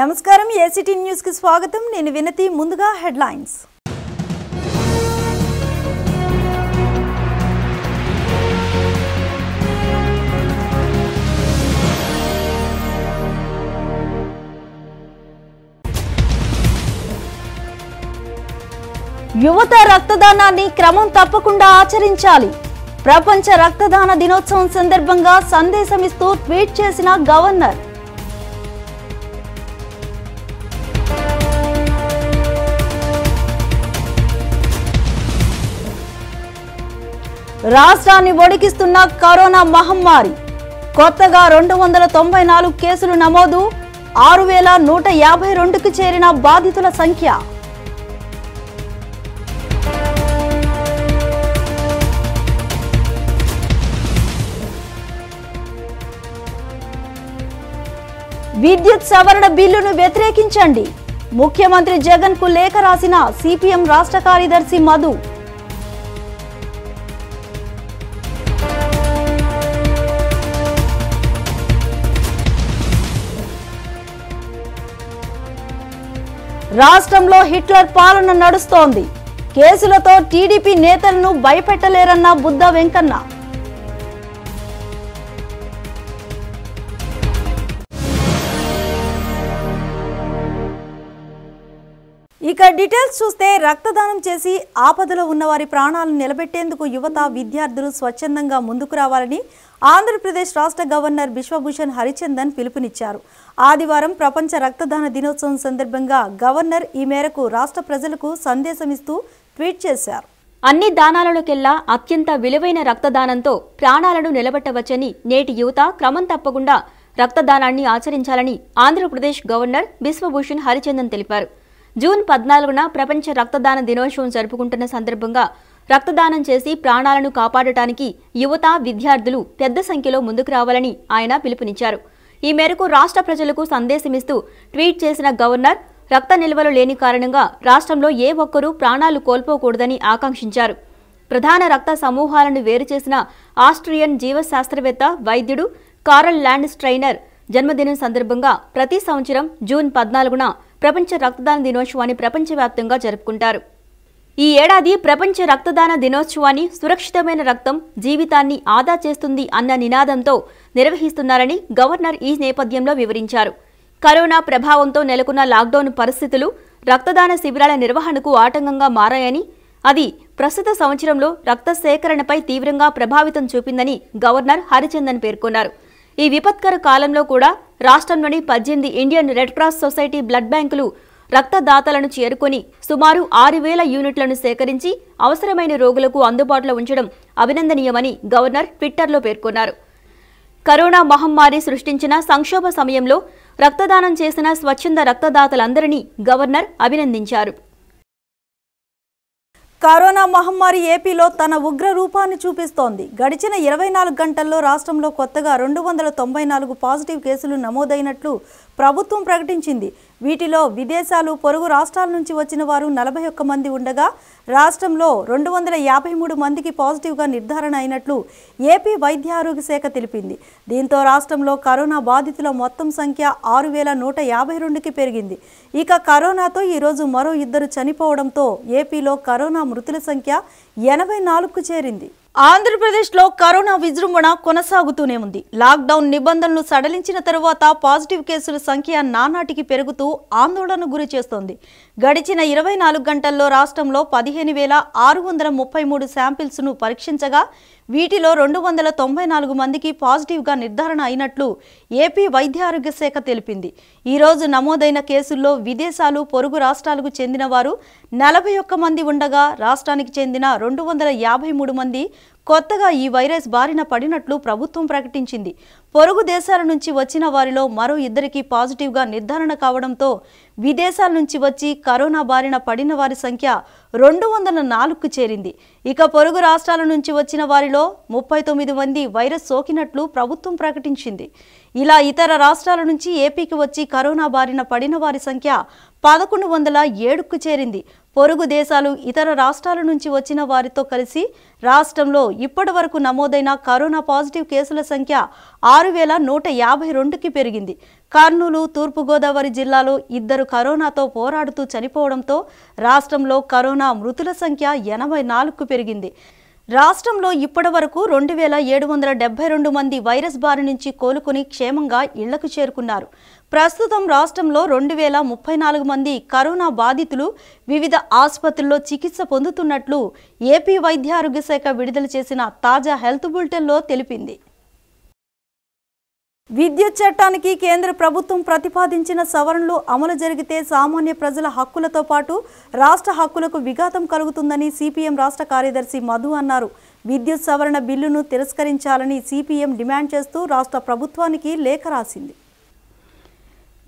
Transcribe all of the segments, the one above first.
నమస్కారం ACT news కి స్వాగతం నేను వినతి ముందుగా హెడ్లైన్స్ యువత రక్తదానాన్ని క్రమం తప్పకుండా ఆచరించాలి ప్రపంచ రక్తదాన దినోత్సవం సందర్భంగా సందేశమిస్తూ ట్వీట్ చేసిన గవర్నర్ రాష్ట్రాన్ని వణికిస్తున్న కరోనా మహమ్మారి కొత్తగా రెండు వందల తొంభై నాలుగు కేసులు నమోదు ఆరు వేల నూట యాభై రెండుకు చేరిన బాధితుల సంఖ్య విద్యుత్ సవరణ బిల్లును వ్యతిరేకించండి ముఖ్యమంత్రి జగన్ కు లేఖ రాసిన సిపిఎం రాష్ట్ర కార్యదర్శి మధు రాష్ట్రంలో హిట్లర్ పాలన నడుస్తోంది కేసులతో టీడీపీ నేతలను భయపెట్టలేరన్న బుద్ధ వెంకన్న ఇక డీటెయిల్స్ చూస్తే రక్తదానం చేసి ఆపదలో ఉన్న వారి ప్రాణాలను నిలబెట్టేందుకు యువత విద్యార్థులు స్వచ్ఛందంగా ముందుకు రావాలని ఆంధ్రప్రదేశ్ రాష్ట్ర గవర్నర్ విశ్వభూషణ్ హరిచందన్ పిలుపునిచ్చారు ఆదివారం ప్రపంచ రక్తదాన దినోత్సవం సందర్భంగా గవర్నర్ ఈ మేరకు రాష్ట్ర ప్రజలకు సందేశమిస్తూ ట్వీట్ చేశారు అన్ని దానాలలోకెల్లా అత్యంత విలువైన రక్తదానంతో ప్రాణాలను నిలబెట్టవచ్చని నేటి యువత క్రమం తప్పకుండా రక్తదానాన్ని ఆచరించాలని ఆంధ్రప్రదేశ్ గవర్నర్ బిశ్వభూషణ్ హరిచందన్ తెలిపారు జూన్ పద్నాలుగున ప్రపంచ రక్తదాన దినోత్సవం జరుపుకుంటున్న సందర్భంగా రక్తదానం చేసి ప్రాణాలను కాపాడటానికి యువత విద్యార్థులు పెద్ద సంఖ్యలో ముందుకు రావాలని ఆయన పిలుపునిచ్చారు ఈ మేరకు రాష్ట్ర ప్రజలకు సందేశమిస్తూ ట్వీట్ చేసిన గవర్నర్ రక్త నిల్వలు లేని కారణంగా రాష్ట్రంలో ఏ ఒక్కరూ ప్రాణాలు కోల్పోకూడదని ఆకాంక్షించారు ప్రధాన రక్త సమూహాలను వేరు చేసిన ఆస్ట్రియన్ జీవశాస్త్రవేత్త వైద్యుడు కారల్ ల్యాండ్ స్ట్రైనర్ జన్మదినం సందర్భంగా ప్రతి సంవత్సరం జూన్ పద్నాలుగున ప్రపంచ రక్తదాన దినోత్సవాన్ని ప్రపంచవ్యాప్తంగా జరుపుకుంటారు ఈ ఏడాది ప్రపంచ రక్తదాన దినోత్సవాన్ని సురక్షితమైన రక్తం జీవితాన్ని ఆదా చేస్తుంది అన్న నినాదంతో నిర్వహిస్తున్నారని గవర్నర్ ఈ నేపథ్యంలో వివరించారు కరోనా ప్రభావంతో నెలకొన్న లాక్డౌన్ పరిస్థితులు రక్తదాన శిబిరాల నిర్వహణకు ఆటంకంగా మారాయని అది ప్రస్తుత సంవత్సరంలో రక్త సేకరణపై తీవ్రంగా ప్రభావితం చూపిందని గవర్నర్ హరిచందన్ పేర్కొన్నారు ఈ విపత్కర కాలంలో కూడా రాష్ట్రంలోని పద్దెనిమిది Indian red cross society blood బ్యాంకులు రక్తదాతలను చేరుకొని సుమారు ఆరు వేల యూనిట్లను సేకరించి అవసరమైన రోగులకు అందుబాటులో ఉంచడం అభినందనీయమని గవర్నర్ ట్విట్టర్లో పేర్కొన్నారు కరోనా మహమ్మారి సృష్టించిన సంక్షోభ సమయంలో రక్తదానం చేసిన స్వచ్ఛంద రక్తదాతలందరినీ గవర్నర్ అభినందించారు కరోనా మహమ్మారి ఏపీలో తన ఉగ్ర రూపాన్ని చూపిస్తోంది గడిచిన ఇరవై నాలుగు గంటల్లో రాష్ట్రంలో కొత్తగా రెండు వందల తొంభై నాలుగు పాజిటివ్ కేసులు నమోదైనట్లు ప్రభుత్వం ప్రకటించింది వీటిలో విదేశాలు పొరుగు రాష్ట్రాల నుంచి వచ్చిన వారు నలభై ఒక్క మంది ఉండగా రాష్ట్రంలో రెండు వందల యాభై మూడు మందికి పాజిటివ్గా నిర్ధారణ అయినట్లు ఏపీ వైద్య ఆరోగ్య శాఖ తెలిపింది దీంతో రాష్ట్రంలో కరోనా బాధితుల మొత్తం సంఖ్య ఆరు వేల నూట యాభై రెండుకి పెరిగింది ఇక కరోనాతో ఈరోజు మరో ఇద్దరు చనిపోవడంతో ఏపీలో కరోనా మృతుల సంఖ్య ఎనభై నాలుగుకు చేరింది ఆంధ్రప్రదేశ్లో కరోనా విజృంభణ కొనసాగుతూనే ఉంది లాక్డౌన్ నిబంధనలు సడలించిన తరువాత పాజిటివ్ కేసుల సంఖ్య నానాటికి పెరుగుతూ ఆందోళనకు గురి చేస్తోంది గడిచిన ఇరవై నాలుగు గంటల్లో రాష్ట్రంలో పదిహేను వేల ఆరు వందల ముప్పై మూడు శాంపిల్స్ను పరీక్షించగా వీటిలో రెండు వందల తొంభై నాలుగు మందికి పాజిటివ్గా నిర్ధారణ అయినట్లు ఏపీ వైద్య ఆరోగ్య శాఖ తెలిపింది ఈరోజు నమోదైన కేసుల్లో విదేశాలు పొరుగు రాష్ట్రాలకు చెందిన వారు నలభై ఒక్క మంది ఉండగా రాష్ట్రానికి చెందిన రెండు వందల యాభై మూడు మంది కొత్తగా ఈ వైరస్ బారిన పడినట్లు ప్రభుత్వం ప్రకటించింది పొరుగు దేశాల నుంచి వచ్చిన వారిలో మరో ఇద్దరికి పాజిటివ్గా నిర్ధారణ కావడంతో విదేశాల నుంచి వచ్చి కరోనా బారిన పడిన వారి సంఖ్య రెండు వందల నాలుగుకు చేరింది ఇక పొరుగు రాష్ట్రాల నుంచి వచ్చిన వారిలో ముప్పై తొమ్మిది మంది వైరస్ సోకినట్లు ప్రభుత్వం ప్రకటించింది ఇలా ఇతర రాష్ట్రాల నుంచి ఏపీకి వచ్చి కరోనా బారిన పడిన వారి సంఖ్య పదకొండు వందల ఏడుకు చేరింది పొరుగు దేశాలు ఇతర రాష్ట్రాల నుంచి వచ్చిన వారితో కలిసి రాష్ట్రంలో ఇప్పటి వరకు నమోదైన కరోనా పాజిటివ్ కేసుల సంఖ్య ఆరు వేల నూట యాభై రెండుకి పెరిగింది కర్నూలు తూర్పుగోదావరి జిల్లాలో ఇద్దరు కరోనాతో పోరాడుతూ చనిపోవడంతో రాష్ట్రంలో కరోనా మృతుల సంఖ్య ఎనభై నాలుగుకు పెరిగింది రాష్ట్రంలో ఇప్పటి వరకు రెండు వేల ఏడు వందల డెబ్బై రెండు మంది వైరస్ బారి నుంచి కోలుకుని క్షేమంగా ఇళ్లకు చేరుకున్నారు ప్రస్తుతం రాష్ట్రంలో రెండు వేల ముప్పై నాలుగు మంది కరోనా బాధితులు వివిధ ఆసుపత్రుల్లో చికిత్స పొందుతున్నట్లు ఏపీ ఆరోగ్య శాఖ విడుదల చేసిన తాజా హెల్త్ బులెటిన్లో తెలిపింది విద్యుత్ చట్టానికి కేంద్ర ప్రభుత్వం ప్రతిపాదించిన సవరణలు అమలు జరిగితే సామాన్య ప్రజల హక్కులతో పాటు రాష్ట్ర హక్కులకు విఘాతం కలుగుతుందని సిపిఎం రాష్ట్ర కార్యదర్శి మధు అన్నారు విద్యుత్ సవరణ బిల్లును తిరస్కరించాలని సిపిఎం డిమాండ్ చేస్తూ రాష్ట్ర ప్రభుత్వానికి లేఖ రాసింది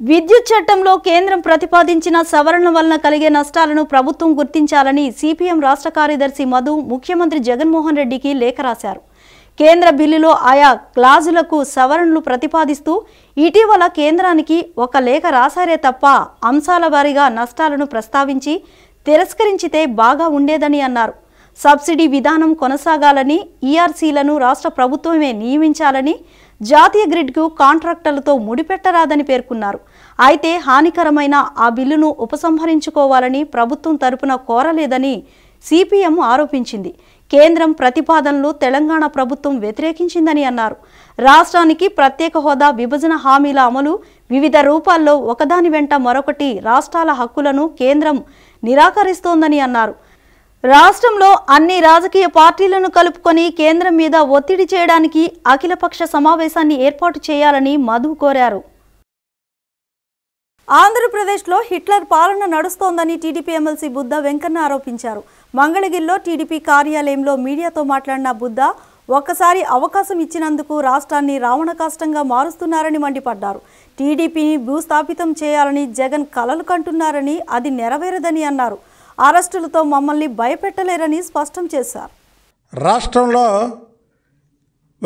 విద్యుత్ చట్టంలో కేంద్రం ప్రతిపాదించిన సవరణ వలన కలిగే నష్టాలను ప్రభుత్వం గుర్తించాలని సిపిఎం రాష్ట్ర కార్యదర్శి మధు ముఖ్యమంత్రి జగన్మోహన్ రెడ్డికి లేఖ రాశారు కేంద్ర బిల్లులో ఆయా క్లాజులకు సవరణలు ప్రతిపాదిస్తూ ఇటీవల కేంద్రానికి ఒక లేఖ రాశారే తప్ప అంశాల వారీగా నష్టాలను ప్రస్తావించి తిరస్కరించితే బాగా ఉండేదని అన్నారు సబ్సిడీ విధానం కొనసాగాలని ఈఆర్సీలను రాష్ట్ర ప్రభుత్వమే నియమించాలని జాతీయ గ్రిడ్కు కాంట్రాక్టర్లతో ముడిపెట్టరాదని పేర్కొన్నారు అయితే హానికరమైన ఆ బిల్లును ఉపసంహరించుకోవాలని ప్రభుత్వం తరపున కోరలేదని సిపిఎం ఆరోపించింది కేంద్రం ప్రతిపాదనలు తెలంగాణ ప్రభుత్వం వ్యతిరేకించిందని అన్నారు రాష్ట్రానికి ప్రత్యేక హోదా విభజన హామీల అమలు వివిధ రూపాల్లో ఒకదాని వెంట మరొకటి రాష్ట్రాల హక్కులను కేంద్రం నిరాకరిస్తోందని అన్నారు రాష్ట్రంలో అన్ని రాజకీయ పార్టీలను కలుపుకొని కేంద్రం మీద ఒత్తిడి చేయడానికి అఖిలపక్ష సమావేశాన్ని ఏర్పాటు చేయాలని మధు కోరారు ఆంధ్రప్రదేశ్లో హిట్లర్ పాలన నడుస్తోందని టీడీపీ ఎమ్మెల్సీ బుద్ధ వెంకన్న ఆరోపించారు మంగళగిరిలో టీడీపీ కార్యాలయంలో మీడియాతో మాట్లాడిన బుద్ధ ఒక్కసారి అవకాశం ఇచ్చినందుకు రాష్ట్రాన్ని రావణ కాష్టంగా మారుస్తున్నారని మండిపడ్డారు టీడీపీని భూస్థాపితం చేయాలని జగన్ కలలు కంటున్నారని అది నెరవేరదని అన్నారు అరెస్టులతో మమ్మల్ని భయపెట్టలేరని స్పష్టం చేశారు రాష్ట్రంలో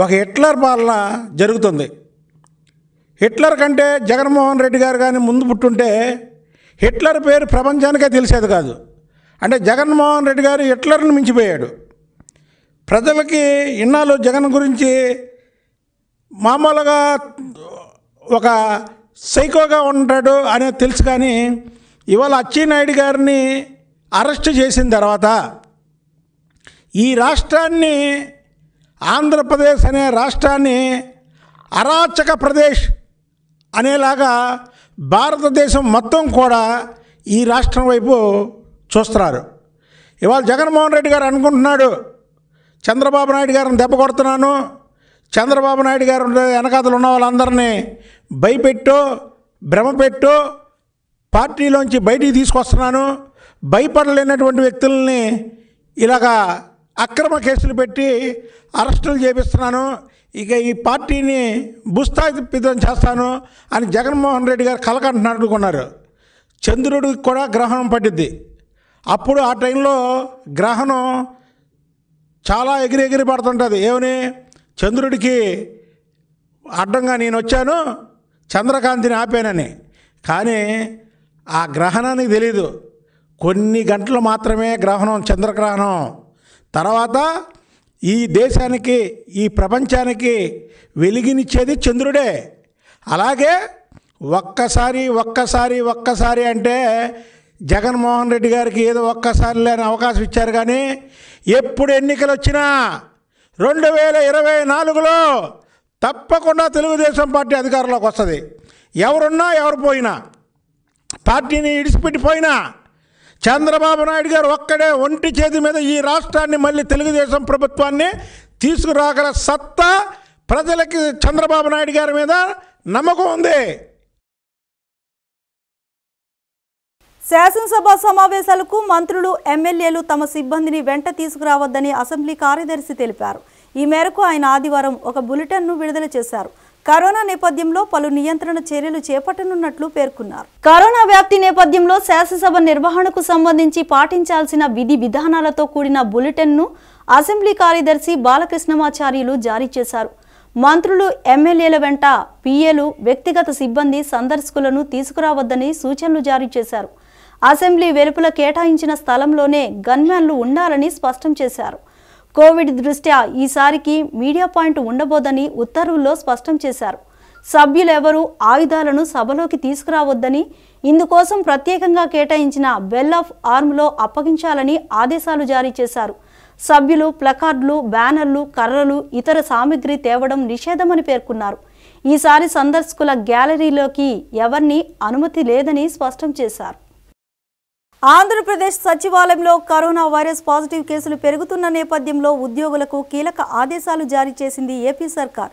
ఒక హిట్లర్ పాలన జరుగుతుంది హిట్లర్ కంటే జగన్మోహన్ రెడ్డి గారు కానీ ముందు పుట్టుంటే హిట్లర్ పేరు ప్రపంచానికే తెలిసేది కాదు అంటే జగన్మోహన్ రెడ్డి గారు హిట్లర్ని మించిపోయాడు ప్రజలకి ఇన్నాళ్ళు జగన్ గురించి మామూలుగా ఒక సైకోగా ఉంటాడు అనేది తెలుసు కానీ ఇవాళ అచ్చినాయుడు గారిని అరెస్ట్ చేసిన తర్వాత ఈ రాష్ట్రాన్ని ఆంధ్రప్రదేశ్ అనే రాష్ట్రాన్ని అరాచక ప్రదేశ్ అనేలాగా భారతదేశం మొత్తం కూడా ఈ రాష్ట్రం వైపు చూస్తున్నారు ఇవాళ జగన్మోహన్ రెడ్డి గారు అనుకుంటున్నాడు చంద్రబాబు నాయుడు గారిని దెబ్బ కొడుతున్నాను చంద్రబాబు నాయుడు గారు వెనకాతలు ఉన్న వాళ్ళందరినీ భయపెట్టు భ్రమపెట్టు పార్టీలోంచి బయటికి తీసుకొస్తున్నాను భయపడలేనటువంటి వ్యక్తుల్ని ఇలాగా అక్రమ కేసులు పెట్టి అరెస్టులు చేపిస్తున్నాను ఇక ఈ పార్టీని భూస్థాపితం చేస్తాను అని జగన్మోహన్ రెడ్డి గారు కలకంటున్నట్టుకున్నారు చంద్రుడికి కూడా గ్రహణం పట్టిద్ది అప్పుడు ఆ టైంలో గ్రహణం చాలా ఎగిరి ఎగిరి పడుతుంటుంది ఏమని చంద్రుడికి అడ్డంగా నేను వచ్చాను చంద్రకాంతిని ఆపానని కానీ ఆ గ్రహణానికి తెలీదు కొన్ని గంటలు మాత్రమే గ్రహణం చంద్రగ్రహణం తర్వాత ఈ దేశానికి ఈ ప్రపంచానికి వెలిగినిచ్చేది చంద్రుడే అలాగే ఒక్కసారి ఒక్కసారి ఒక్కసారి అంటే జగన్మోహన్ రెడ్డి గారికి ఏదో ఒక్కసారి లేని అవకాశం ఇచ్చారు కానీ ఎప్పుడు ఎన్నికలు వచ్చినా రెండు వేల ఇరవై నాలుగులో తప్పకుండా తెలుగుదేశం పార్టీ అధికారంలోకి వస్తుంది ఎవరున్నా ఎవరు పోయినా పార్టీని ఇడిచిపెట్టిపోయినా చంద్రబాబు నాయుడు గారు ఒక్కడే ఒంటి చేతి మీద ఈ రాష్ట్రాన్ని మళ్ళీ తెలుగుదేశం ప్రభుత్వాన్ని తీసుకురాగల సత్తా ప్రజలకి చంద్రబాబు నాయుడు గారి మీద నమ్మకం ఉంది శాసనసభ సమావేశాలకు మంత్రులు ఎమ్మెల్యేలు తమ సిబ్బందిని వెంట తీసుకురావద్దని అసెంబ్లీ కార్యదర్శి తెలిపారు ఈ మేరకు ఆయన ఆదివారం ఒక బులెటిన్ను విడుదల చేశారు కరోనా నేపథ్యంలో పలు నియంత్రణ చర్యలు చేపట్టనున్నట్లు పేర్కొన్నారు కరోనా వ్యాప్తి నేపథ్యంలో శాసనసభ నిర్వహణకు సంబంధించి పాటించాల్సిన విధి విధానాలతో కూడిన ను అసెంబ్లీ కార్యదర్శి బాలకృష్ణమాచార్యులు జారీ చేశారు మంత్రులు ఎమ్మెల్యేల వెంట పీఏలు వ్యక్తిగత సిబ్బంది సందర్శకులను తీసుకురావద్దని సూచనలు జారీ చేశారు అసెంబ్లీ వెలుపుల కేటాయించిన స్థలంలోనే గన్మ్యాన్లు ఉండాలని స్పష్టం చేశారు కోవిడ్ దృష్ట్యా ఈసారికి మీడియా పాయింట్ ఉండబోదని ఉత్తర్వుల్లో స్పష్టం చేశారు సభ్యులెవరూ ఆయుధాలను సభలోకి తీసుకురావద్దని ఇందుకోసం ప్రత్యేకంగా కేటాయించిన బెల్ ఆఫ్ ఆర్మ్లో అప్పగించాలని ఆదేశాలు జారీ చేశారు సభ్యులు ప్లకార్డులు బ్యానర్లు కర్రలు ఇతర సామగ్రి తేవడం నిషేధమని పేర్కొన్నారు ఈసారి సందర్శకుల గ్యాలరీలోకి ఎవరిని అనుమతి లేదని స్పష్టం చేశారు ఆంధ్రప్రదేశ్ సచివాలయంలో కరోనా వైరస్ పాజిటివ్ కేసులు పెరుగుతున్న నేపథ్యంలో ఉద్యోగులకు కీలక ఆదేశాలు జారీ చేసింది ఏపీ సర్కార్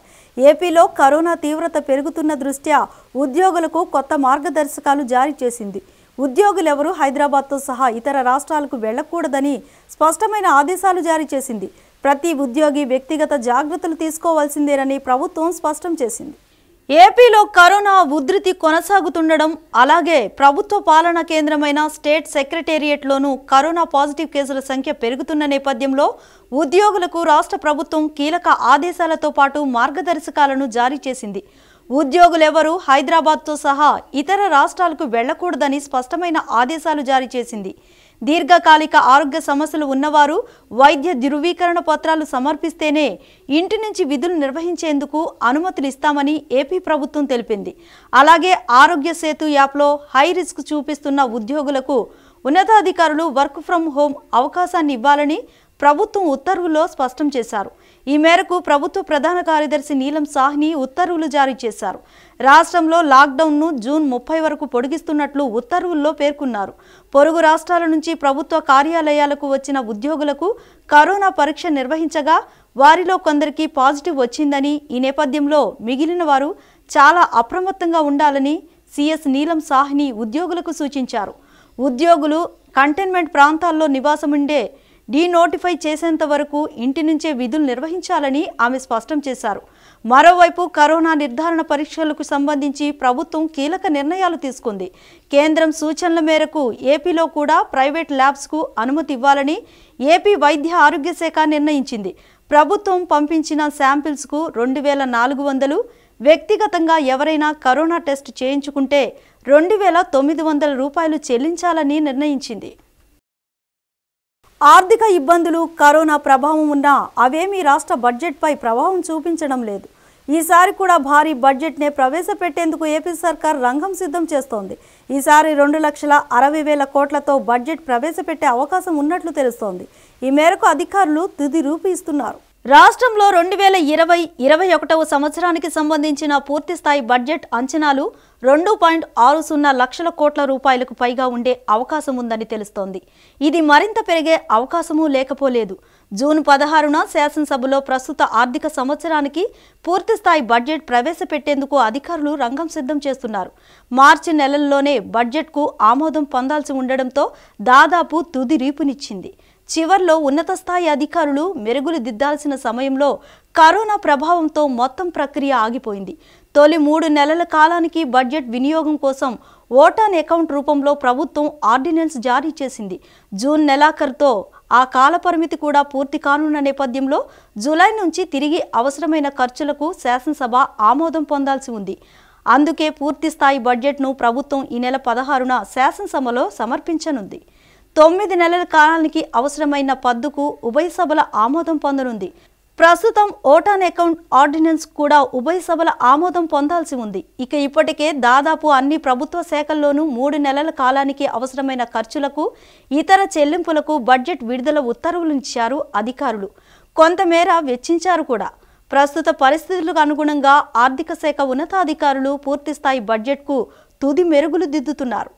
ఏపీలో కరోనా తీవ్రత పెరుగుతున్న దృష్ట్యా ఉద్యోగులకు కొత్త మార్గదర్శకాలు జారీ చేసింది ఉద్యోగులెవరూ హైదరాబాద్తో సహా ఇతర రాష్ట్రాలకు వెళ్లకూడదని స్పష్టమైన ఆదేశాలు జారీ చేసింది ప్రతి ఉద్యోగి వ్యక్తిగత జాగ్రత్తలు తీసుకోవాల్సిందేనని ప్రభుత్వం స్పష్టం చేసింది ఏపీలో కరోనా ఉధృతి కొనసాగుతుండడం అలాగే ప్రభుత్వ పాలనా కేంద్రమైన స్టేట్ సెక్రటేరియట్లోనూ కరోనా పాజిటివ్ కేసుల సంఖ్య పెరుగుతున్న నేపథ్యంలో ఉద్యోగులకు రాష్ట్ర ప్రభుత్వం కీలక ఆదేశాలతో పాటు మార్గదర్శకాలను జారీ చేసింది ఉద్యోగులెవరూ హైదరాబాద్తో సహా ఇతర రాష్ట్రాలకు వెళ్లకూడదని స్పష్టమైన ఆదేశాలు జారీ చేసింది దీర్ఘకాలిక ఆరోగ్య సమస్యలు ఉన్నవారు వైద్య ధృవీకరణ పత్రాలు సమర్పిస్తేనే ఇంటి నుంచి విధులు నిర్వహించేందుకు అనుమతులు ఇస్తామని ఏపీ ప్రభుత్వం తెలిపింది అలాగే ఆరోగ్య సేతు యాప్లో హై రిస్క్ చూపిస్తున్న ఉద్యోగులకు ఉన్నతాధికారులు వర్క్ ఫ్రం హోం అవకాశాన్ని ఇవ్వాలని ప్రభుత్వం ఉత్తర్వుల్లో స్పష్టం చేశారు ఈ మేరకు ప్రభుత్వ ప్రధాన కార్యదర్శి నీలం సాహ్ని ఉత్తర్వులు జారీ చేశారు రాష్ట్రంలో లాక్డౌన్ను జూన్ ముప్పై వరకు పొడిగిస్తున్నట్లు ఉత్తర్వుల్లో పేర్కొన్నారు పొరుగు రాష్ట్రాల నుంచి ప్రభుత్వ కార్యాలయాలకు వచ్చిన ఉద్యోగులకు కరోనా పరీక్ష నిర్వహించగా వారిలో కొందరికి పాజిటివ్ వచ్చిందని ఈ నేపథ్యంలో మిగిలిన వారు చాలా అప్రమత్తంగా ఉండాలని సిఎస్ నీలం సాహ్ని ఉద్యోగులకు సూచించారు ఉద్యోగులు కంటైన్మెంట్ ప్రాంతాల్లో నివాసముండే డీ నోటిఫై చేసేంత వరకు ఇంటి నుంచే విధులు నిర్వహించాలని ఆమె స్పష్టం చేశారు మరోవైపు కరోనా నిర్ధారణ పరీక్షలకు సంబంధించి ప్రభుత్వం కీలక నిర్ణయాలు తీసుకుంది కేంద్రం సూచనల మేరకు ఏపీలో కూడా ప్రైవేట్ ల్యాబ్స్కు అనుమతి ఇవ్వాలని ఏపీ వైద్య ఆరోగ్య శాఖ నిర్ణయించింది ప్రభుత్వం పంపించిన శాంపిల్స్కు రెండు వేల నాలుగు వందలు వ్యక్తిగతంగా ఎవరైనా కరోనా టెస్ట్ చేయించుకుంటే రెండు వేల తొమ్మిది వందల రూపాయలు చెల్లించాలని నిర్ణయించింది ఆర్థిక ఇబ్బందులు కరోనా ప్రభావం ఉన్నా అవేమీ రాష్ట్ర బడ్జెట్పై ప్రభావం చూపించడం లేదు ఈసారి కూడా భారీ బడ్జెట్నే ప్రవేశపెట్టేందుకు ఏపీ సర్కార్ రంగం సిద్ధం చేస్తోంది ఈసారి రెండు లక్షల అరవై వేల కోట్లతో బడ్జెట్ ప్రవేశపెట్టే అవకాశం ఉన్నట్లు తెలుస్తోంది ఈ మేరకు అధికారులు తుది రూపు ఇస్తున్నారు రాష్ట్రంలో రెండు వేల ఇరవై ఇరవై ఒకటవ సంవత్సరానికి సంబంధించిన పూర్తిస్థాయి బడ్జెట్ అంచనాలు రెండు పాయింట్ ఆరు సున్నా లక్షల కోట్ల రూపాయలకు పైగా ఉండే అవకాశం ఉందని తెలుస్తోంది ఇది మరింత పెరిగే అవకాశమూ లేకపోలేదు జూన్ పదహారున శాసనసభలో ప్రస్తుత ఆర్థిక సంవత్సరానికి పూర్తిస్థాయి బడ్జెట్ ప్రవేశపెట్టేందుకు అధికారులు రంగం సిద్ధం చేస్తున్నారు మార్చి నెలల్లోనే బడ్జెట్కు ఆమోదం పొందాల్సి ఉండడంతో దాదాపు తుది రీపునిచ్చింది చివర్లో ఉన్నత స్థాయి అధికారులు మెరుగులు దిద్దాల్సిన సమయంలో కరోనా ప్రభావంతో మొత్తం ప్రక్రియ ఆగిపోయింది తొలి మూడు నెలల కాలానికి బడ్జెట్ వినియోగం కోసం ఓటాన్ అకౌంట్ రూపంలో ప్రభుత్వం ఆర్డినెన్స్ జారీ చేసింది జూన్ నెలాఖరుతో ఆ కాలపరిమితి కూడా పూర్తి కానున్న నేపథ్యంలో జూలై నుంచి తిరిగి అవసరమైన ఖర్చులకు శాసనసభ ఆమోదం పొందాల్సి ఉంది అందుకే పూర్తిస్థాయి బడ్జెట్ను ప్రభుత్వం ఈ నెల పదహారున శాసనసభలో సమర్పించనుంది తొమ్మిది నెలల కాలానికి అవసరమైన పద్దుకు ఉభయ సభల ఆమోదం పొందనుంది ప్రస్తుతం ఓటాన్ అకౌంట్ ఆర్డినెన్స్ కూడా ఉభయ సభల ఆమోదం పొందాల్సి ఉంది ఇక ఇప్పటికే దాదాపు అన్ని ప్రభుత్వ శాఖల్లోనూ మూడు నెలల కాలానికి అవసరమైన ఖర్చులకు ఇతర చెల్లింపులకు బడ్జెట్ విడుదల ఉత్తర్వులు ఇచ్చారు అధికారులు కొంతమేర వెచ్చించారు కూడా ప్రస్తుత పరిస్థితులకు అనుగుణంగా ఆర్థిక శాఖ ఉన్నతాధికారులు పూర్తిస్థాయి బడ్జెట్కు తుది మెరుగులు దిద్దుతున్నారు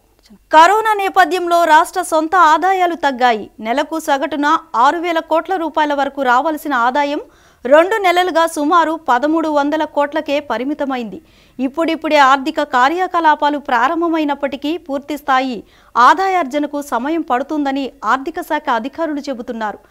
కరోనా నేపథ్యంలో రాష్ట్ర సొంత ఆదాయాలు తగ్గాయి నెలకు సగటున ఆరు వేల కోట్ల రూపాయల వరకు రావాల్సిన ఆదాయం రెండు నెలలుగా సుమారు పదమూడు వందల కోట్లకే పరిమితమైంది ఇప్పుడిప్పుడే ఆర్థిక కార్యకలాపాలు ప్రారంభమైనప్పటికీ పూర్తిస్థాయి ఆదాయార్జనకు సమయం పడుతుందని ఆర్థిక శాఖ అధికారులు చెబుతున్నారు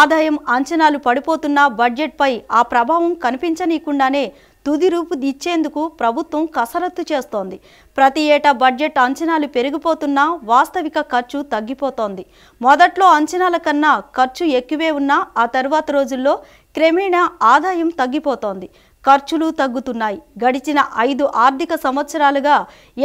ఆదాయం అంచనాలు పడిపోతున్న బడ్జెట్పై ఆ ప్రభావం కనిపించనీయకుండానే తుది రూపు ఇచ్చేందుకు ప్రభుత్వం కసరత్తు చేస్తోంది ప్రతి ఏటా బడ్జెట్ అంచనాలు పెరిగిపోతున్నా వాస్తవిక ఖర్చు తగ్గిపోతోంది మొదట్లో అంచనాల కన్నా ఖర్చు ఎక్కువే ఉన్నా ఆ తర్వాత రోజుల్లో క్రమేణా ఆదాయం తగ్గిపోతోంది ఖర్చులు తగ్గుతున్నాయి గడిచిన ఐదు ఆర్థిక సంవత్సరాలుగా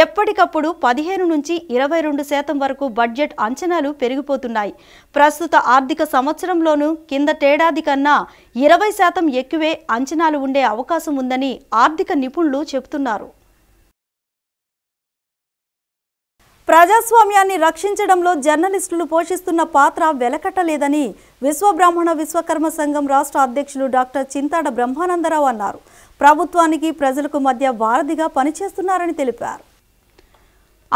ఎప్పటికప్పుడు పదిహేను నుంచి ఇరవై రెండు శాతం వరకు బడ్జెట్ అంచనాలు పెరిగిపోతున్నాయి ప్రస్తుత ఆర్థిక సంవత్సరంలోనూ కిందటేడాది కన్నా ఇరవై శాతం ఎక్కువే అంచనాలు ఉండే అవకాశం ఉందని ఆర్థిక నిపుణులు చెబుతున్నారు ప్రజాస్వామ్యాన్ని రక్షించడంలో జర్నలిస్టులు పోషిస్తున్న పాత్ర వెలకట్టలేదని విశ్వబ్రాహ్మణ విశ్వకర్మ సంఘం రాష్ట్ర అధ్యక్షులు డాక్టర్ చింతాడ బ్రహ్మానందరావు అన్నారు ప్రభుత్వానికి ప్రజలకు మధ్య వారధిగా పనిచేస్తున్నారని తెలిపారు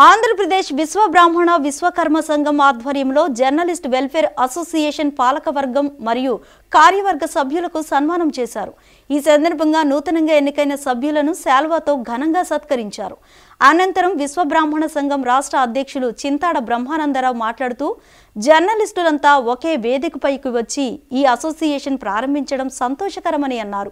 ఆంధ్రప్రదేశ్ విశ్వబ్రాహ్మణ విశ్వకర్మ సంఘం ఆధ్వర్యంలో జర్నలిస్ట్ వెల్ఫేర్ అసోసియేషన్ పాలకవర్గం మరియు కార్యవర్గ సభ్యులకు సన్మానం చేశారు ఈ సందర్భంగా నూతనంగా ఎన్నికైన సభ్యులను శాల్వాతో ఘనంగా సత్కరించారు అనంతరం విశ్వబ్రాహ్మణ సంఘం రాష్ట్ర అధ్యక్షులు చింతాడ బ్రహ్మానందరావు మాట్లాడుతూ జర్నలిస్టులంతా ఒకే వేదికపైకి వచ్చి ఈ అసోసియేషన్ ప్రారంభించడం సంతోషకరమని అన్నారు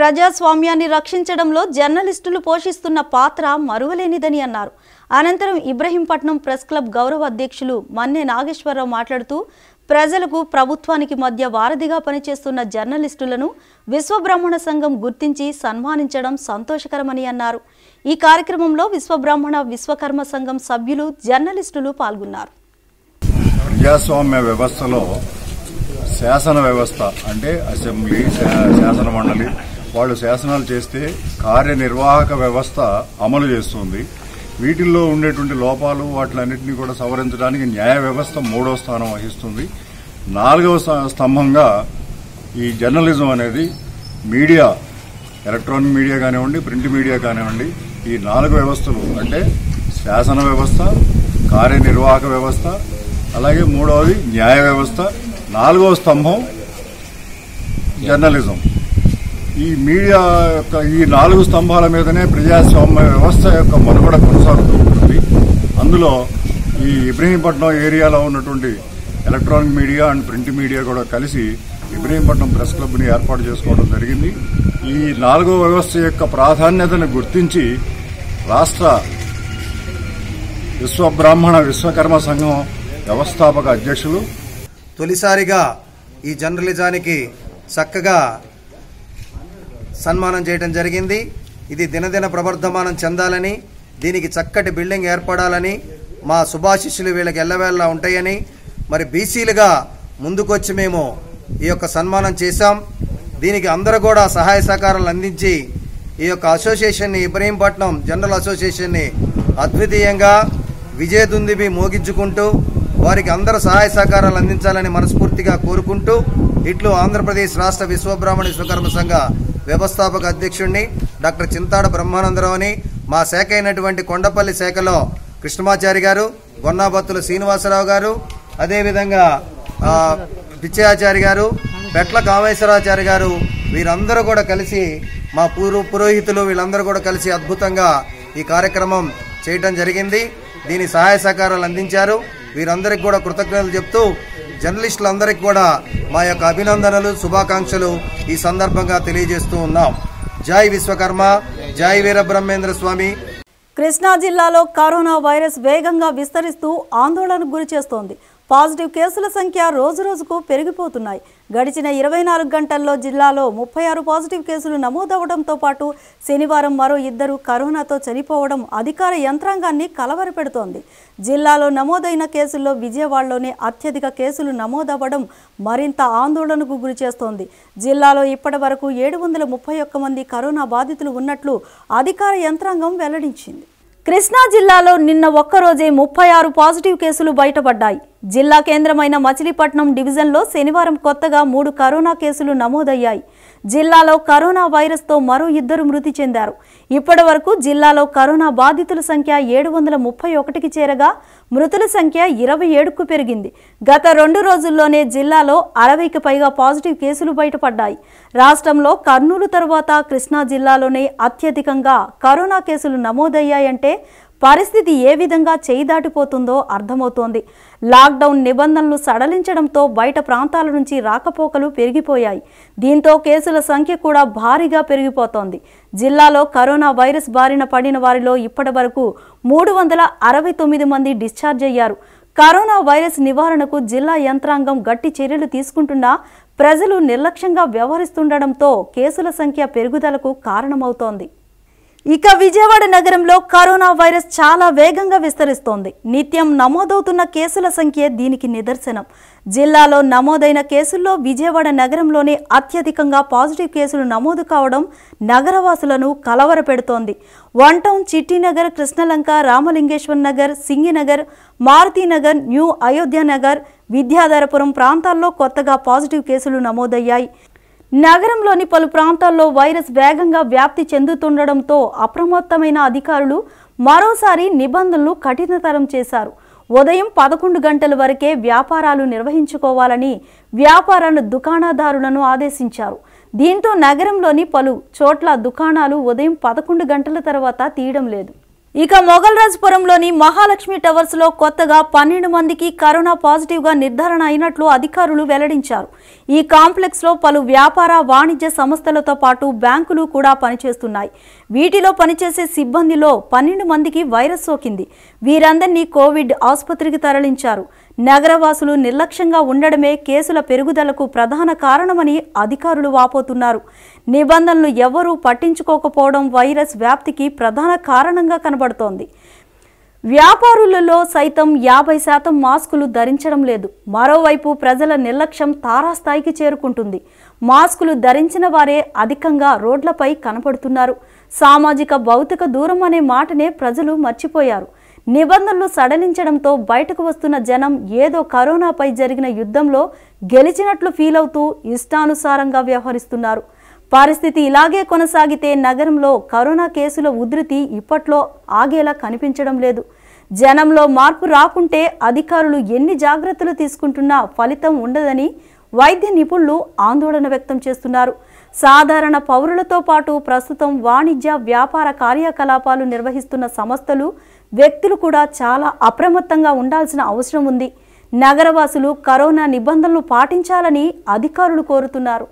ప్రజాస్వామ్యాన్ని రక్షించడంలో జర్నలిస్టులు పోషిస్తున్న పాత్ర మరువలేనిదని అన్నారు అనంతరం ఇబ్రహీంపట్నం ప్రెస్ క్లబ్ గౌరవ అధ్యక్షులు మన్నె నాగేశ్వరరావు మాట్లాడుతూ ప్రజలకు ప్రభుత్వానికి మధ్య వారధిగా పనిచేస్తున్న జర్నలిస్టులను విశ్వబ్రాహ్మణ సంఘం గుర్తించి సన్మానించడం సంతోషకరమని అన్నారు ఈ కార్యక్రమంలో విశ్వబ్రాహ్మణ విశ్వకర్మ సంఘం సభ్యులు జర్నలిస్టులు పాల్గొన్నారు ప్రజాస్వామ్య వ్యవస్థలో శాసన వ్యవస్థ అంటే అసెంబ్లీ శాసన మండలి వాళ్ళు శాసనాలు చేస్తే కార్యనిర్వాహక వ్యవస్థ అమలు చేస్తుంది వీటిల్లో ఉండేటువంటి లోపాలు వాటిలన్నింటినీ కూడా సవరించడానికి న్యాయ వ్యవస్థ మూడో స్థానం వహిస్తుంది నాలుగవ స్తంభంగా ఈ జర్నలిజం అనేది మీడియా ఎలక్ట్రానిక్ మీడియా కానివ్వండి ప్రింట్ మీడియా కానివ్వండి ఈ నాలుగు వ్యవస్థలు అంటే శాసన వ్యవస్థ కార్యనిర్వాహక వ్యవస్థ అలాగే మూడవది న్యాయ వ్యవస్థ నాలుగవ స్తంభం జర్నలిజం ఈ మీడియా యొక్క ఈ నాలుగు స్తంభాల మీదనే ప్రజాస్వామ్య వ్యవస్థ యొక్క మనుగడ కొనసాగుతూ ఉంటుంది అందులో ఈ ఇబ్రహీంపట్నం ఏరియాలో ఉన్నటువంటి electronic media and print media కూడా కలిసి ఇబ్రహీంపట్నం ప్రెస్ క్లబ్ని ఏర్పాటు చేసుకోవడం జరిగింది ఈ నాలుగో వ్యవస్థ యొక్క ప్రాధాన్యతను గుర్తించి రాష్ట్ర విశ్వబ్రాహ్మణ విశ్వకర్మ సంఘం వ్యవస్థాపక అధ్యక్షులు తొలిసారిగా ఈ జర్నలిజానికి చక్కగా సన్మానం చేయడం జరిగింది ఇది దినదిన ప్రవర్ధమానం చెందాలని దీనికి చక్కటి బిల్డింగ్ ఏర్పడాలని మా శుభాశిష్యులు వీళ్ళకి ఎల్లవేళ్ళ ఉంటాయని మరి బీసీలుగా ముందుకొచ్చి మేము ఈ యొక్క సన్మానం చేశాం దీనికి అందరూ కూడా సహాయ సహకారాలు అందించి ఈ యొక్క అసోసియేషన్ని ఇబ్రహీంపట్నం జనరల్ అసోసియేషన్ని అద్వితీయంగా విజయదుందిబి మోగించుకుంటూ వారికి అందరూ సహాయ సహకారాలు అందించాలని మనస్ఫూర్తిగా కోరుకుంటూ ఇట్లు ఆంధ్రప్రదేశ్ రాష్ట్ర విశ్వబ్రాహ్మణ విశ్వకర్మ సంఘ వ్యవస్థాపక అధ్యక్షుడిని డాక్టర్ చింతాడ బ్రహ్మానందరావుని మా శాఖ అయినటువంటి కొండపల్లి శాఖలో కృష్ణమాచారి గారు గొన్నాబత్తుల శ్రీనివాసరావు గారు అదేవిధంగా పిచ్చయాచారి గారు పెట్ల కామేశ్వరాచారి గారు వీరందరూ కూడా కలిసి మా పూర్వ పురోహితులు వీళ్ళందరూ కూడా కలిసి అద్భుతంగా ఈ కార్యక్రమం చేయటం జరిగింది దీని సహాయ సహకారాలు అందించారు వీరందరికి కూడా కృతజ్ఞతలు చెప్తూ జర్నలిస్టులందరికీ కూడా మా యొక్క అభినందనలు శుభాకాంక్షలు ఈ సందర్భంగా తెలియజేస్తూ ఉన్నాం జై విశ్వకర్మ జై వీరబ్రహ్మేంద్ర స్వామి కృష్ణా జిల్లాలో కరోనా వైరస్ వేగంగా విస్తరిస్తూ ఆందోళనకు గురి చేస్తోంది పాజిటివ్ కేసుల సంఖ్య రోజురోజుకు పెరిగిపోతున్నాయి గడిచిన ఇరవై నాలుగు గంటల్లో జిల్లాలో ముప్పై ఆరు పాజిటివ్ కేసులు నమోదవడంతో పాటు శనివారం మరో ఇద్దరు కరోనాతో చనిపోవడం అధికార యంత్రాంగాన్ని కలవరపెడుతోంది జిల్లాలో నమోదైన కేసుల్లో విజయవాడలోనే అత్యధిక కేసులు నమోదవ్వడం మరింత ఆందోళనకు గురిచేస్తోంది జిల్లాలో ఇప్పటి వరకు ఏడు వందల ముప్పై ఒక్క మంది కరోనా బాధితులు ఉన్నట్లు అధికార యంత్రాంగం వెల్లడించింది కృష్ణా జిల్లాలో నిన్న ఒక్కరోజే ముప్పై ఆరు పాజిటివ్ కేసులు బయటపడ్డాయి జిల్లా కేంద్రమైన మచిలీపట్నం డివిజన్లో శనివారం కొత్తగా మూడు కరోనా కేసులు నమోదయ్యాయి జిల్లాలో కరోనా వైరస్తో మరో ఇద్దరు మృతి చెందారు ఇప్పటి వరకు జిల్లాలో కరోనా బాధితుల సంఖ్య ఏడు వందల ముప్పై ఒకటికి చేరగా మృతుల సంఖ్య ఇరవై ఏడుకు పెరిగింది గత రెండు రోజుల్లోనే జిల్లాలో అరవైకి పైగా పాజిటివ్ కేసులు బయటపడ్డాయి రాష్ట్రంలో కర్నూలు తర్వాత కృష్ణా జిల్లాలోనే అత్యధికంగా కరోనా కేసులు నమోదయ్యాయంటే పరిస్థితి ఏ విధంగా చేయి దాటిపోతుందో అర్థమవుతోంది లాక్డౌన్ నిబంధనలు సడలించడంతో బయట ప్రాంతాల నుంచి రాకపోకలు పెరిగిపోయాయి దీంతో కేసుల సంఖ్య కూడా భారీగా పెరిగిపోతోంది జిల్లాలో కరోనా వైరస్ బారిన పడిన వారిలో ఇప్పటి వరకు మూడు వందల అరవై తొమ్మిది మంది డిశ్చార్జ్ అయ్యారు కరోనా వైరస్ నివారణకు జిల్లా యంత్రాంగం గట్టి చర్యలు తీసుకుంటున్నా ప్రజలు నిర్లక్ష్యంగా వ్యవహరిస్తుండటంతో కేసుల సంఖ్య పెరుగుదలకు కారణమవుతోంది ఇక విజయవాడ నగరంలో కరోనా వైరస్ చాలా వేగంగా విస్తరిస్తోంది నిత్యం నమోదవుతున్న కేసుల సంఖ్య దీనికి నిదర్శనం జిల్లాలో నమోదైన కేసుల్లో విజయవాడ నగరంలోనే అత్యధికంగా పాజిటివ్ కేసులు నమోదు కావడం నగరవాసులను కలవరపెడుతోంది one town Chittinagar Krishnalanka Ramalingeshwar Nagar Singinagar Marutinagar new Ayodhya Nagar Vidyadharapuram ప్రాంతాల్లో కొత్తగా పాజిటివ్ కేసులు నమోదయ్యాయి నగరంలోని పలు ప్రాంతాల్లో వైరస్ వేగంగా వ్యాప్తి చెందుతుండటంతో అప్రమత్తమైన అధికారులు మరోసారి నిబంధనలు కఠినతరం చేశారు ఉదయం పదకొండు గంటల వరకే వ్యాపారాలు నిర్వహించుకోవాలని వ్యాపార దుకాణదారులను ఆదేశించారు దీంతో నగరంలోని పలు చోట్ల దుకాణాలు ఉదయం పదకొండు గంటల తర్వాత తీయడం లేదు ఇక మొగల్రాజ్పురంలోని మహాలక్ష్మి టవర్స్ లో కొత్తగా పన్నెండు మందికి కరోనా పాజిటివ్ గా నిర్ధారణ అయినట్లు అధికారులు వెల్లడించారు ఈ కాంప్లెక్స్ లో పలు వ్యాపార వాణిజ్య సంస్థలతో పాటు బ్యాంకులు కూడా పనిచేస్తున్నాయి వీటిలో పనిచేసే సిబ్బందిలో పన్నెండు మందికి వైరస్ సోకింది వీరందరినీ కోవిడ్ ఆసుపత్రికి తరలించారు నగరవాసులు నిర్లక్ష్యంగా ఉండడమే కేసుల పెరుగుదలకు ప్రధాన కారణమని అధికారులు వాపోతున్నారు నిబంధనలు ఎవరూ పట్టించుకోకపోవడం వైరస్ వ్యాప్తికి ప్రధాన కారణంగా కనబడుతోంది వ్యాపారులలో సైతం యాభై శాతం మాస్కులు ధరించడం లేదు మరోవైపు ప్రజల నిర్లక్ష్యం తారాస్థాయికి చేరుకుంటుంది మాస్కులు ధరించిన వారే అధికంగా రోడ్లపై కనపడుతున్నారు సామాజిక భౌతిక దూరం అనే మాటనే ప్రజలు మర్చిపోయారు నిబంధనలు సడలించడంతో బయటకు వస్తున్న జనం ఏదో కరోనాపై జరిగిన యుద్ధంలో గెలిచినట్లు ఫీల్ అవుతూ ఇష్టానుసారంగా వ్యవహరిస్తున్నారు పరిస్థితి ఇలాగే కొనసాగితే నగరంలో కరోనా కేసుల ఉధృతి ఇప్పట్లో ఆగేలా కనిపించడం లేదు జనంలో మార్పు రాకుంటే అధికారులు ఎన్ని జాగ్రత్తలు తీసుకుంటున్నా ఫలితం ఉండదని వైద్య నిపుణులు ఆందోళన వ్యక్తం చేస్తున్నారు సాధారణ పౌరులతో పాటు ప్రస్తుతం వాణిజ్య వ్యాపార కార్యకలాపాలు నిర్వహిస్తున్న సంస్థలు వ్యక్తులు కూడా చాలా అప్రమత్తంగా ఉండాల్సిన అవసరం ఉంది నగరవాసులు కరోనా నిబంధనలు పాటించాలని అధికారులు కోరుతున్నారు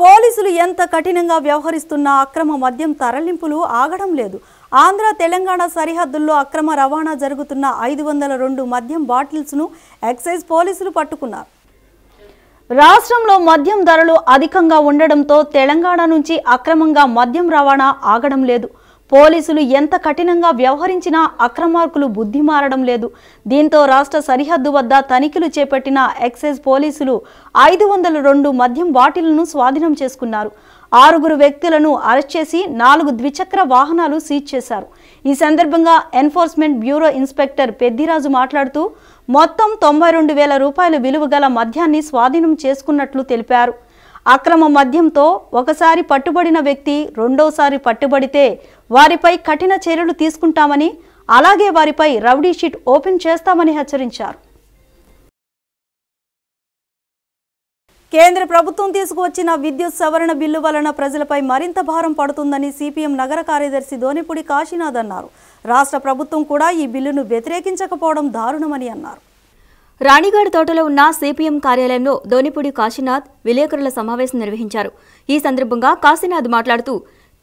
పోలీసులు ఎంత కఠినంగా వ్యవహరిస్తున్నా అక్రమ మద్యం తరలింపులు ఆగడం లేదు ఆంధ్ర తెలంగాణ సరిహద్దుల్లో అక్రమ రవాణా జరుగుతున్న ఐదు వందల రెండు మద్యం బాటిల్స్ను ఎక్సైజ్ పోలీసులు పట్టుకున్నారు రాష్ట్రంలో మద్యం ధరలు అధికంగా ఉండడంతో తెలంగాణ నుంచి అక్రమంగా మద్యం రవాణా ఆగడం లేదు పోలీసులు ఎంత కఠినంగా వ్యవహరించినా అక్రమార్కులు బుద్ధి మారడం లేదు దీంతో రాష్ట్ర సరిహద్దు వద్ద తనిఖీలు చేపట్టిన ఎక్సైజ్ పోలీసులు ఐదు వందల రెండు మద్యం బాటిళ్లను స్వాధీనం చేసుకున్నారు ఆరుగురు వ్యక్తులను అరెస్ట్ చేసి నాలుగు ద్విచక్ర వాహనాలు సీజ్ చేశారు ఈ సందర్భంగా ఎన్ఫోర్స్మెంట్ బ్యూరో ఇన్స్పెక్టర్ పెద్దిరాజు మాట్లాడుతూ మొత్తం తొంభై రెండు వేల రూపాయల విలువ గల మద్యాన్ని స్వాధీనం చేసుకున్నట్లు తెలిపారు అక్రమ మద్యంతో ఒకసారి పట్టుబడిన వ్యక్తి రెండోసారి పట్టుబడితే వారిపై కఠిన చర్యలు తీసుకుంటామని అలాగే వారిపై రౌడీ షీట్ ఓపెన్ చేస్తామని హెచ్చరించారు కేంద్ర ప్రభుత్వం తీసుకువచ్చిన విద్యుత్ సవరణ బిల్లు వలన ప్రజలపై మరింత భారం పడుతుందని సిపిఎం నగర కార్యదర్శి ధోనిపుడి కాశీనాథ్ అన్నారు రాష్ట్ర ప్రభుత్వం కూడా ఈ బిల్లును వ్యతిరేకించకపోవడం దారుణమని అన్నారు రాణిగాడ్ తోటలో ఉన్న సిపిఎం కార్యాలయంలో ధోనిపుడి కాశీనాథ్ విలేకరుల సమావేశం నిర్వహించారు ఈ సందర్భంగా కాశీనాథ్ మాట్లాడుతూ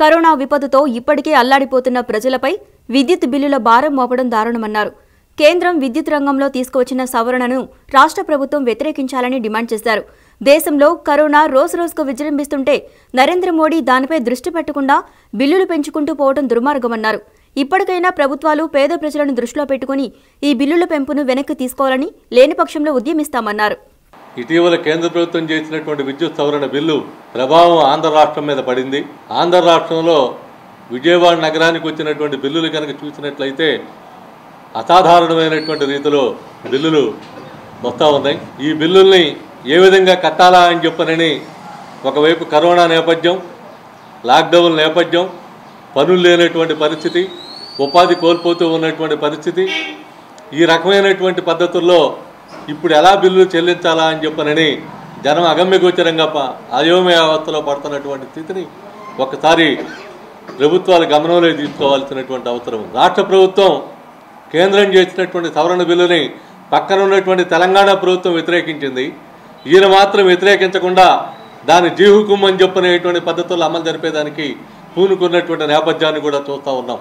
కరోనా విపత్తుతో ఇప్పటికే అల్లాడిపోతున్న ప్రజలపై విద్యుత్ బిల్లుల భారం మోపడం దారుణమన్నారు కేంద్రం విద్యుత్ రంగంలో తీసుకువచ్చిన సవరణను రాష్ట్ర ప్రభుత్వం వ్యతిరేకించాలని డిమాండ్ చేశారు దేశంలో కరోనా రోజురోజుకు విజృంభిస్తుంటే నరేంద్ర మోడీ దానిపై దృష్టి పెట్టకుండా బిల్లులు పెంచుకుంటూ పోవడం దుర్మార్గమన్నారు ఇప్పటికైనా ప్రభుత్వాలు పేద ప్రజలను దృష్టిలో పెట్టుకుని ఈ బిల్లుల పెంపును వెనక్కి తీసుకోవాలని లేనిపక్షంలో ఉద్యమిస్తామన్నారు ఇటీవల కేంద్ర ప్రభుత్వం చేసినటువంటి విద్యుత్ సవరణ బిల్లు ప్రభావం ఆంధ్ర రాష్ట్రం మీద పడింది ఆంధ్ర రాష్ట్రంలో విజయవాడ నగరానికి వచ్చినటువంటి బిల్లులు కనుక చూసినట్లయితే అసాధారణమైనటువంటి రీతిలో బిల్లులు వస్తూ ఉన్నాయి ఈ బిల్లుల్ని ఏ విధంగా కట్టాలా అని చెప్పనని ఒకవైపు కరోనా నేపథ్యం లాక్డౌన్ నేపథ్యం పనులు లేనటువంటి పరిస్థితి ఉపాధి కోల్పోతూ ఉన్నటువంటి పరిస్థితి ఈ రకమైనటువంటి పద్ధతుల్లో ఇప్పుడు ఎలా బిల్లులు చెల్లించాలా అని చెప్పనని జనం అగమ్యగోచరంగా అయోమయ అవస్థలో పడుతున్నటువంటి స్థితిని ఒకసారి ప్రభుత్వాలు గమనంలో తీసుకోవాల్సినటువంటి అవసరం రాష్ట్ర ప్రభుత్వం కేంద్రం చేసినటువంటి సవరణ బిల్లుని పక్కన ఉన్నటువంటి తెలంగాణ ప్రభుత్వం వ్యతిరేకించింది ఈయన మాత్రం వ్యతిరేకించకుండా దాని జీహుకుం అని చెప్పనేటువంటి పద్ధతుల్లో అమలు జరిపేదానికి పూనుకున్నటువంటి నేపథ్యాన్ని కూడా చూస్తూ ఉన్నాం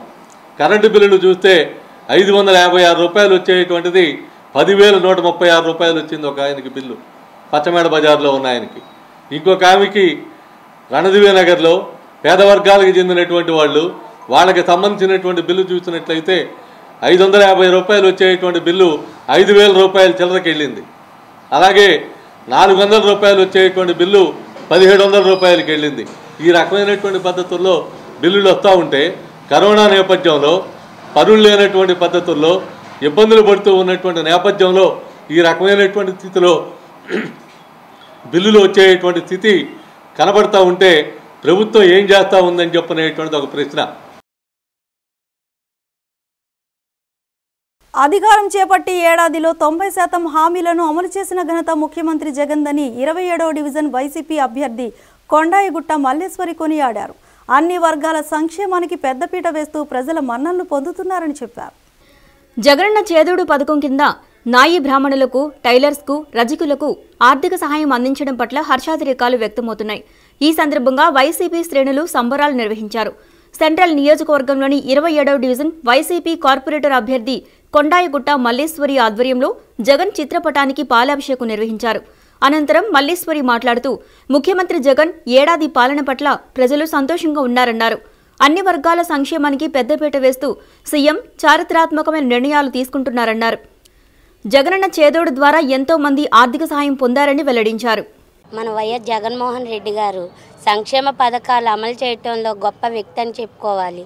కరెంటు బిల్లును చూస్తే ఐదు రూపాయలు వచ్చేటువంటిది పదివేల నూట ముప్పై ఆరు రూపాయలు వచ్చింది ఒక ఆయనకి బిల్లు పచ్చమేడ బజార్లో ఉన్న ఆయనకి ఇంకొక ఆమెకి రణదివే నగర్లో పేద వర్గాలకు చెందినటువంటి వాళ్ళు వాళ్ళకి సంబంధించినటువంటి బిల్లు చూసినట్లయితే ఐదు వందల యాభై రూపాయలు వచ్చేటువంటి బిల్లు ఐదు వేల రూపాయలు చిల్లరకి వెళ్ళింది అలాగే నాలుగు వందల రూపాయలు వచ్చేటువంటి బిల్లు పదిహేడు వందల రూపాయలకి వెళ్ళింది ఈ రకమైనటువంటి పద్ధతుల్లో బిల్లులు వస్తూ ఉంటే కరోనా నేపథ్యంలో పరులు లేనటువంటి పద్ధతుల్లో ఇబ్బందులు పడుతూ ఉన్నటువంటి నేపథ్యంలో ఈ రకమైనటువంటి స్థితిలో బిల్లులు వచ్చేటువంటి స్థితి కనబడతా ఉంటే ప్రభుత్వం ఏం చేస్తూ ఉందని చెప్పనేటువంటిది ఒక ప్రశ్న అధికారం చేపట్టి ఏడాదిలో తొంభై శాతం హామీలను అమలు చేసిన ఘనత ముఖ్యమంత్రి జగన్ దని ఇరవై ఏడవ డివిజన్ వైసీపీ అభ్యర్థి కొండాయిగుట్ట మల్లేశ్వరి కొనియాడారు అన్ని వర్గాల సంక్షేమానికి పెద్దపీట వేస్తూ ప్రజల మన్నలను పొందుతున్నారని చెప్పారు జగనన్న చేదోడు పథకం కింద నాయి బ్రాహ్మణులకు టైలర్స్కు రజకులకు ఆర్థిక సహాయం అందించడం పట్ల హర్షాతిరేకాలు వ్యక్తమవుతున్నాయి ఈ సందర్భంగా వైసీపీ శ్రేణులు సంబరాలు నిర్వహించారు సెంట్రల్ నియోజకవర్గంలోని ఇరవై ఏడవ డివిజన్ వైసీపీ కార్పొరేటర్ అభ్యర్థి కొండాయగుట్ట మల్లేశ్వరి ఆధ్వర్యంలో జగన్ చిత్రపటానికి పాలాభిషేకం నిర్వహించారు అనంతరం మల్లేశ్వరి మాట్లాడుతూ ముఖ్యమంత్రి జగన్ ఏడాది పాలన పట్ల ప్రజలు సంతోషంగా ఉన్నారన్నారు అన్ని వర్గాల సంక్షేమానికి పెద్దపీట వేస్తూ సీఎం చారిత్రాత్మకమైన నిర్ణయాలు తీసుకుంటున్నారన్నారు జగనన్న చేదోడు ద్వారా ఎంతో మంది ఆర్థిక సహాయం పొందారని వెల్లడించారు మన వైఎస్ జగన్మోహన్ రెడ్డి గారు సంక్షేమ పథకాలు అమలు చేయటంలో గొప్ప వ్యక్తి అని చెప్పుకోవాలి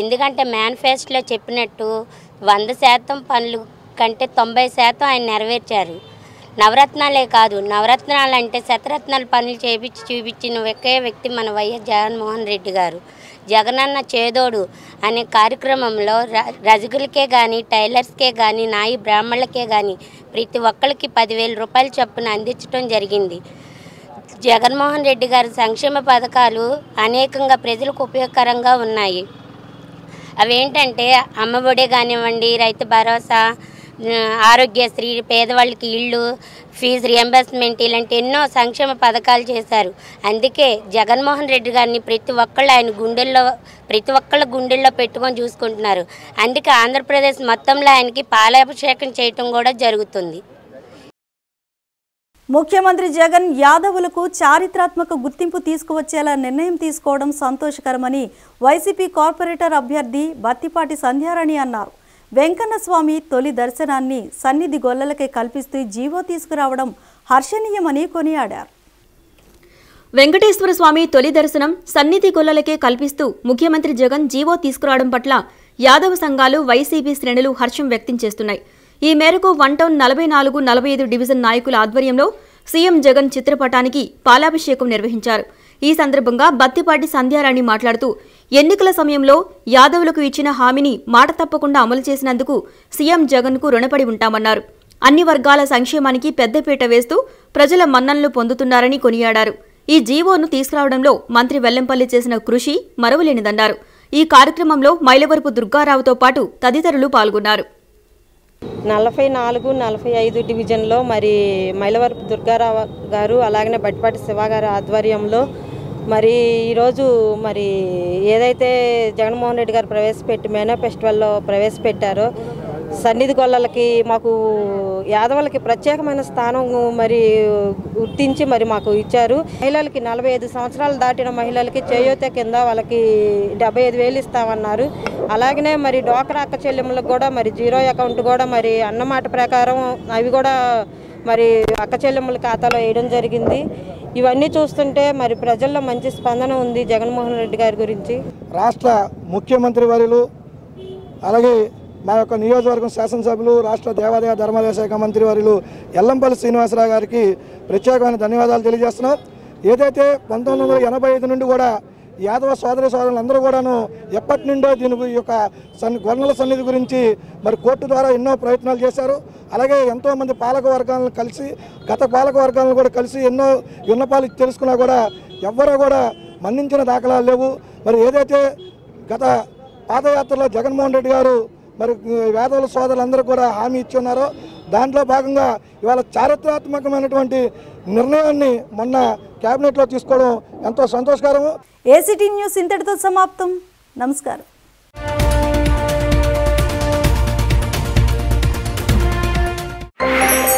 ఎందుకంటే మేనిఫెస్టోలో చెప్పినట్టు వంద శాతం పనులు కంటే తొంభై శాతం ఆయన నెరవేర్చారు నవరత్నాలే కాదు నవరత్నాలు అంటే శతరత్నాలు పనులు చేయించి చూపించిన ఒకే వ్యక్తి మన వైఎస్ జగన్మోహన్ రెడ్డి గారు జగనన్న చేదోడు అనే కార్యక్రమంలో రజకులకే కానీ టైలర్స్కే కానీ నాయి బ్రాహ్మణులకే కానీ ప్రతి ఒక్కరికి పదివేల రూపాయలు చొప్పున అందించడం జరిగింది జగన్మోహన్ రెడ్డి గారి సంక్షేమ పథకాలు అనేకంగా ప్రజలకు ఉపయోగకరంగా ఉన్నాయి అవేంటంటే అమ్మఒడి కానివ్వండి రైతు భరోసా ఆరోగ్యశ్రీ పేదవాళ్ళకి ఇళ్ళు ఫీజు రియంబర్స్మెంట్ ఇలాంటి ఎన్నో సంక్షేమ పథకాలు చేశారు అందుకే జగన్మోహన్ రెడ్డి గారిని ప్రతి ఒక్కళ్ళు ఆయన గుండెల్లో ప్రతి ఒక్కళ్ళ గుండెల్లో పెట్టుకొని చూసుకుంటున్నారు అందుకే ఆంధ్రప్రదేశ్ మొత్తంలో ఆయనకి పాలాభిషేకం చేయటం కూడా జరుగుతుంది ముఖ్యమంత్రి జగన్ యాదవులకు చారిత్రాత్మక గుర్తింపు తీసుకువచ్చేలా నిర్ణయం తీసుకోవడం సంతోషకరమని వైసీపీ కార్పొరేటర్ అభ్యర్థి బత్తిపాటి సంధ్యారాణి అన్నారు వెంకన్నస్వామి తొలి దర్శనాన్ని సన్నిధి గొల్లలకే కల్పిస్తూ జీవో తీసుకురావడం హర్షణీయమని కొనియాడారు వెంకటేశ్వర స్వామి తొలి దర్శనం సన్నిధి గొల్లలకే కల్పిస్తూ ముఖ్యమంత్రి జగన్ జీవో తీసుకురావడం పట్ల యాదవ సంఘాలు వైసీపీ శ్రేణులు హర్షం వ్యక్తం చేస్తున్నాయి ఈ మేరకు వన్ టౌన్ నలభై నాలుగు నలభై ఐదు డివిజన్ నాయకుల ఆధ్వర్యంలో సీఎం జగన్ చిత్రపటానికి పాలాభిషేకం నిర్వహించారు ఈ సందర్భంగా బత్తిపాటి సంధ్యారాణి మాట్లాడుతూ ఎన్నికల సమయంలో యాదవులకు ఇచ్చిన హామీని మాట తప్పకుండా అమలు చేసినందుకు సీఎం జగన్కు రుణపడి ఉంటామన్నారు అన్ని వర్గాల సంక్షేమానికి పెద్దపీట వేస్తూ ప్రజల మన్ననలు పొందుతున్నారని కొనియాడారు ఈ జీవోను తీసుకురావడంలో మంత్రి వెల్లంపల్లి చేసిన కృషి మరవలేనిదన్నారు ఈ కార్యక్రమంలో మైలవరపు దుర్గారావుతో పాటు తదితరులు పాల్గొన్నారు నలభై నాలుగు నలభై ఐదు డివిజన్లో మరి మైలవరపు దుర్గారావు గారు అలాగనే బట్టిపాటి శివ గారు ఆధ్వర్యంలో మరి ఈరోజు మరి ఏదైతే జగన్మోహన్ రెడ్డి గారు ప్రవేశపెట్టి మేనో ఫెస్టివల్లో ప్రవేశపెట్టారో సన్నిధి గొల్లలకి మాకు యాదవులకి ప్రత్యేకమైన స్థానం మరి గుర్తించి మరి మాకు ఇచ్చారు మహిళలకి నలభై ఐదు సంవత్సరాలు దాటిన మహిళలకి చేయూత కింద వాళ్ళకి డెబ్బై ఐదు వేలు ఇస్తామన్నారు అలాగనే మరి డోకరా అక్క చెల్లెములకు కూడా మరి జీరో అకౌంట్ కూడా మరి అన్నమాట ప్రకారం అవి కూడా మరి అక్క చెల్లెముల ఖాతాలో వేయడం జరిగింది ఇవన్నీ చూస్తుంటే మరి ప్రజల్లో మంచి స్పందన ఉంది జగన్మోహన్ రెడ్డి గారి గురించి రాష్ట్ర ముఖ్యమంత్రి వర్యులు అలాగే మా యొక్క నియోజకవర్గం శాసనసభ్యులు రాష్ట్ర దేవాదాయ ధర్మాదాయ శాఖ మంత్రి వారిలు ఎల్లంపల్లి శ్రీనివాసరావు గారికి ప్రత్యేకమైన ధన్యవాదాలు తెలియజేస్తున్నాం ఏదైతే పంతొమ్మిది నుండి కూడా యాదవ సోదరి సోదరులందరూ కూడాను ఎప్పటి నుండో దీని యొక్క సన్ గవర్నల సన్నిధి గురించి మరి కోర్టు ద్వారా ఎన్నో ప్రయత్నాలు చేశారు అలాగే ఎంతోమంది పాలక వర్గాలను కలిసి గత పాలక వర్గాలను కూడా కలిసి ఎన్నో విన్నపాలు తెలుసుకున్నా కూడా ఎవ్వరూ కూడా మన్నించిన దాఖలాలు లేవు మరి ఏదైతే గత పాదయాత్రలో జగన్మోహన్ రెడ్డి గారు మరి వేదవుల సోదరులందరూ కూడా హామీ ఇచ్చి ఉన్నారో దాంట్లో భాగంగా ఇవాళ చారిత్రాత్మకమైనటువంటి నిర్ణయాన్ని మొన్న క్యాబినెట్లో తీసుకోవడం ఎంతో సంతోషకరము ఏసీటీ న్యూస్ ఇంతటితో సమాప్తం నమస్కారం you